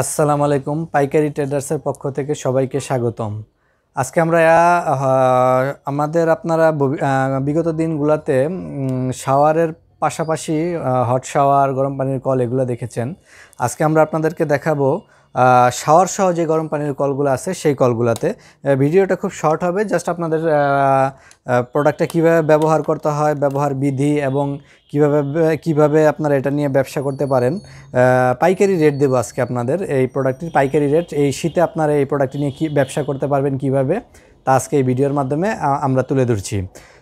আসসালামু আলাইকুম পাইকারি ট্রেডার্সের পক্ষ থেকে সবাইকে স্বাগতম আজকে আমরা আমাদের আপনারা বিগত দিনগুলোতে শাওয়ারের পাশাপাশি হট শাওয়ার গরম পানির কল এগুলো দেখেছেন আজকে আমরা আপনাদেরকে দেখাবো শাওয়ার সহ যে গরম পানির কলগুলো আছে সেই কলগুলোতে ভিডিওটা খুব শর্ট হবে জাস্ট আপনাদের প্রোডাক্টটা কিভাবে ব্যবহার করতে হয় ব্যবহার বিধি এবং কিভাবে কিভাবে আপনারা এটা নিয়ে ব্যবসা করতে পারেন পাইকারি রেট দেবো আজকে আপনাদের এই প্রোডাক্টটির পাইকারি রেট এই শীতে আপনারা এই প্রোডাক্টটি নিয়ে কী ব্যবসা করতে পারবেন কিভাবে তা আজকে এই ভিডিওর মাধ্যমে আমরা তুলে ধরছি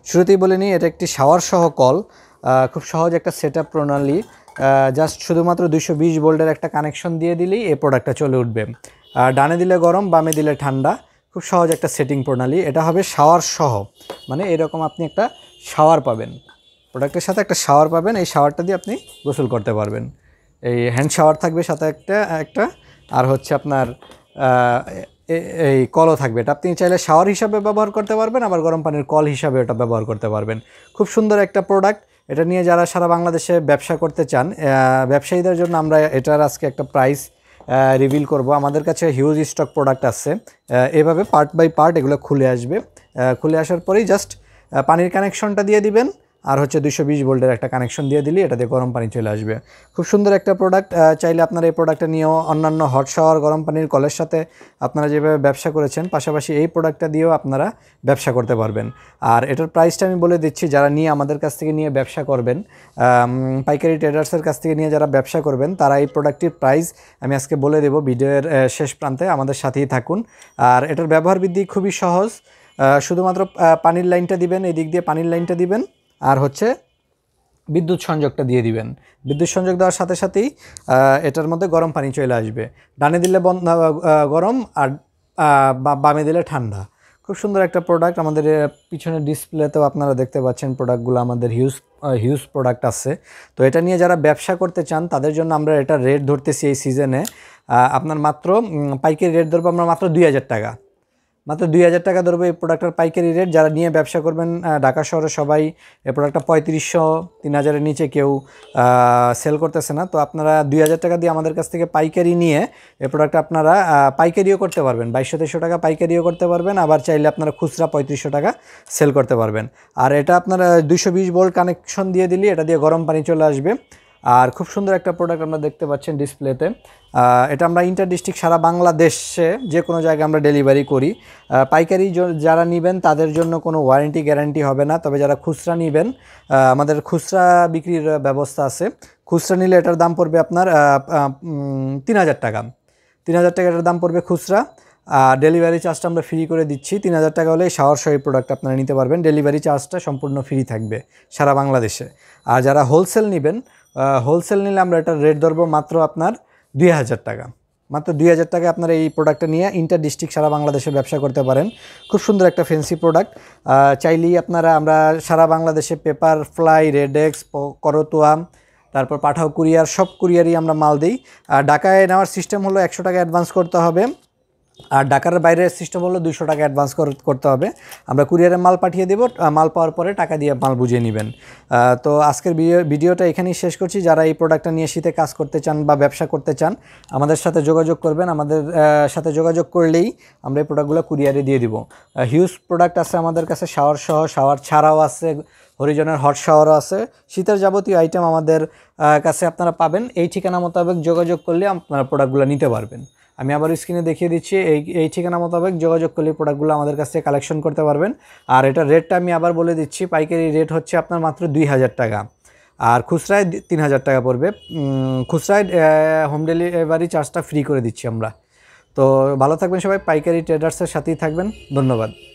শুরুতেই বলে নিই এটা একটি শাওয়ার সহ কল খুব সহজ একটা সেট প্রণালী জাস্ট শুধুমাত্র দুশো বিশ বোল্টের একটা কানেকশন দিয়ে দিলেই এই প্রোডাক্টটা চলে উঠবে ডানে দিলে গরম বামে দিলে ঠান্ডা খুব সহজ একটা সেটিং প্রণালী এটা হবে শাওয়ার সহ মানে এরকম আপনি একটা শাওয়ার পাবেন প্রোডাক্টের সাথে একটা শাওয়ার পাবেন এই শাওয়ারটা দিয়ে আপনি গোসল করতে পারবেন এই হ্যান্ড শাওয়ার থাকবে সাথে একটা একটা আর হচ্ছে আপনার এই কলও থাকবে এটা আপনি চাইলে শাওয়ার হিসাবে ব্যবহার করতে পারবেন আবার গরম পানির কল হিসাবে এটা ব্যবহার করতে পারবেন খুব সুন্দর একটা প্রোডাক্ট এটা নিয়ে যারা সারা বাংলাদেশে ব্যবসা করতে চান ব্যবসায়ীদের জন্য আমরা এটার আজকে একটা প্রাইস রিভিল করব আমাদের কাছে হিউজ স্টক প্রোডাক্ট আছে এভাবে পার্ট বাই পার্ট এগুলো খুলে আসবে খুলে আসার পরেই জাস্ট পানির কানেকশনটা দিয়ে দিবেন আর হচ্ছে দুশো বিশ ভোল্টের একটা কানেকশন দিয়ে দিলি এটা দিয়ে গরম পানি চলে আসবে খুব সুন্দর একটা প্রোডাক্ট চাইলে আপনারা এই প্রোডাক্টটা নিয়েও অন্যান্য হট শাওয়ার গরম পানির কলের সাথে আপনারা যেভাবে ব্যবসা করেছেন পাশাপাশি এই প্রোডাক্টটা দিয়েও আপনারা ব্যবসা করতে পারবেন আর এটার প্রাইসটা আমি বলে দিচ্ছি যারা নিয়ে আমাদের কাছ থেকে নিয়ে ব্যবসা করবেন পাইকারি ট্রেডার্সের কাছ থেকে নিয়ে যারা ব্যবসা করবেন তারা এই প্রোডাক্টটির প্রাইস আমি আজকে বলে দেব ভিডিওর শেষ প্রান্তে আমাদের সাথেই থাকুন আর এটার ব্যবহার বৃদ্ধি খুবই সহজ শুধুমাত্র পানির লাইনটা দিবেন এই দিক দিয়ে পানির লাইনটা দিবেন আর হচ্ছে বিদ্যুৎ সংযোগটা দিয়ে দিবেন বিদ্যুৎ সংযোগ দেওয়ার সাথে সাথেই এটার মধ্যে গরম পানি চলে আসবে ডানে দিলে গরম আর বামে দিলে ঠান্ডা খুব সুন্দর একটা প্রোডাক্ট আমাদের পিছনের ডিসপ্লেতেও আপনারা দেখতে পাচ্ছেন প্রোডাক্টগুলো আমাদের হিউজ হিউজ প্রোডাক্ট আছে তো এটা নিয়ে যারা ব্যবসা করতে চান তাদের জন্য আমরা এটা রেট ধরতেছি এই সিজনে আপনার মাত্র পাইকারি রেট ধরবো আমরা মাত্র দুই হাজার টাকা মাত্র দুই হাজার টাকা ধরবে এই প্রোডাক্টের পাইকারি রেট যারা নিয়ে ব্যবসা করবেন ঢাকা শহরে সবাই এই প্রোডাক্টটা পঁয়ত্রিশশো তিন হাজারের নিচে কেউ সেল করতেছে না তো আপনারা দুই হাজার টাকা দিয়ে আমাদের কাছ থেকে পাইকারি নিয়ে এই প্রোডাক্ট আপনারা পাইকারিও করতে পারবেন বাইশশো তেইশশো টাকা পাইকারিও করতে পারবেন আবার চাইলে আপনারা খুচরা পঁয়ত্রিশশো টাকা সেল করতে পারবেন আর এটা আপনারা দুইশো বিশ বোল্ট কানেকশন দিয়ে দিলি এটা দিয়ে গরম পানি চলে আসবে আর খুব সুন্দর একটা প্রোডাক্ট আমরা দেখতে পাচ্ছেন ডিসপ্লেতে এটা আমরা ইন্টার ডিস্ট্রিক্ট সারা বাংলাদেশে যে কোনো জায়গায় আমরা ডেলিভারি করি পাইকারি যারা নেবেন তাদের জন্য কোনো ওয়ারেন্টি গ্যারান্টি হবে না তবে যারা খুচরা নেবেন আমাদের খুচরা বিক্রির ব্যবস্থা আছে খুচরা নিলে এটার দাম পড়বে আপনার তিন হাজার টাকা তিন হাজার টাকা এটার দাম পড়বে খুচরা ডেলিভারি চার্জটা আমরা ফ্রি করে দিচ্ছি তিন হাজার টাকা হলে শাওয়ার সহ প্রোডাক্ট আপনারা নিতে পারবেন ডেলিভারি চার্জটা সম্পূর্ণ ফ্রি থাকবে সারা বাংলাদেশে আর যারা হোলসেল নেবেন হোলসেল নিলে আমরা এটা রেট ধরবো মাত্র আপনার দুই হাজার টাকা মাত্র দুই হাজার টাকায় আপনারা এই প্রোডাক্টটা নিয়ে ইন্টার ডিস্ট্রিক্ট সারা বাংলাদেশে ব্যবসা করতে পারেন খুব সুন্দর একটা ফেন্সি প্রোডাক্ট চাইলেই আপনারা আমরা সারা বাংলাদেশে পেপার ফ্লাই রেডেক্স করতোয়াম তারপর পাঠাও কুরিয়ার সব কুরিয়ারই আমরা মাল দিই আর ঢাকায় নেওয়ার সিস্টেম হলো একশো টাকা অ্যাডভান্স করতে হবে আর ডাকার বাইরের সিস্টেম হলো দুশো টাকা অ্যাডভান্স করতে হবে আমরা কুরিয়ারে মাল পাঠিয়ে দেবো মাল পাওয়ার পরে টাকা দিয়ে মাল বুঝিয়ে নেবেন তো আজকের ভিডিওটা এখানেই শেষ করছি যারা এই প্রোডাক্টটা নিয়ে শীতে কাজ করতে চান বা ব্যবসা করতে চান আমাদের সাথে যোগাযোগ করবেন আমাদের সাথে যোগাযোগ করলেই আমরা এই প্রোডাক্টগুলো কুরিয়ারে দিয়ে দিব হিউজ প্রোডাক্ট আছে আমাদের কাছে শাওয়ার সহ শাওয়ার ছাড়াও আছে হরিজনের হট শাওয়ারও আছে শীতের যাবতীয় আইটেম আমাদের কাছে আপনারা পাবেন এই ঠিকানা মোতাবেক যোগাযোগ করলে আপনারা প্রোডাক্টগুলো নিতে পারবেন আমি আবার স্ক্রিনে দেখিয়ে দিচ্ছি এই এই ঠিকানা মোতাবেক যোগাযোগ করলে প্রোডাক্টগুলো আমাদের কাছ থেকে কালেকশন করতে পারবেন আর এটা রেটটা আমি আবার বলে দিচ্ছি পাইকারি রেট হচ্ছে আপনার মাত্র দুই হাজার টাকা আর খুচরায় তিন হাজার টাকা পড়বে খুচরায় হোম ডেলিভারি চার্জটা ফ্রি করে দিচ্ছি আমরা তো ভালো থাকবেন সবাই পাইকারি ট্রেডার্সের সাথেই থাকবেন ধন্যবাদ